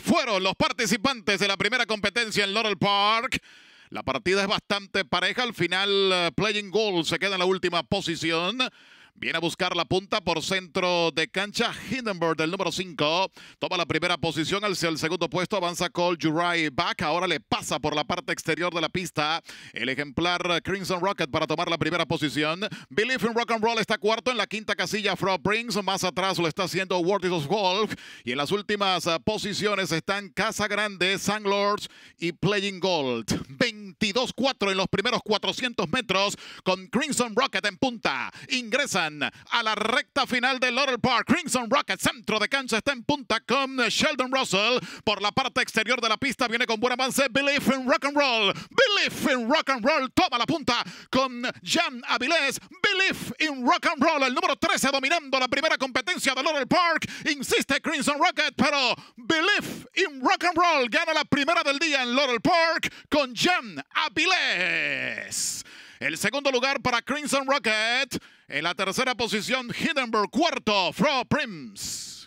fueron los participantes de la primera competencia en Laurel Park. La partida es bastante pareja. Al final, eh, Playing Goal se queda en la última posición. Viene a buscar la punta por centro de cancha. Hindenburg del número 5. Toma la primera posición hacia el segundo puesto. Avanza Cole Jurai back. Ahora le pasa por la parte exterior de la pista. El ejemplar Crimson Rocket para tomar la primera posición. Believe in Rock and Roll está cuarto en la quinta casilla. Frog Brings, Más atrás lo está haciendo World of Golf. Y en las últimas eh, posiciones están Casa Grande, Sanglords y Playing Gold. 22-4 en los primeros 400 metros con Crimson Rocket en punta. Ingresan a la recta final de Laurel Park. Crimson Rocket, centro de cancha, está en punta con Sheldon Russell. Por la parte exterior de la pista viene con buen avance. Belief in Rock and Roll. Believe in Rock and Roll. Toma la punta con Jan Avilés. Belief in Rock and Roll. El número 13 dominando la primera competencia de Laurel Park. Insiste Crimson Rocket, pero Belief in Rock and Roll gana la primera del día en Laurel Park con Jan Avilés. El segundo lugar para Crimson Rocket. En la tercera posición, Hindenburg. Cuarto, Fro Prims.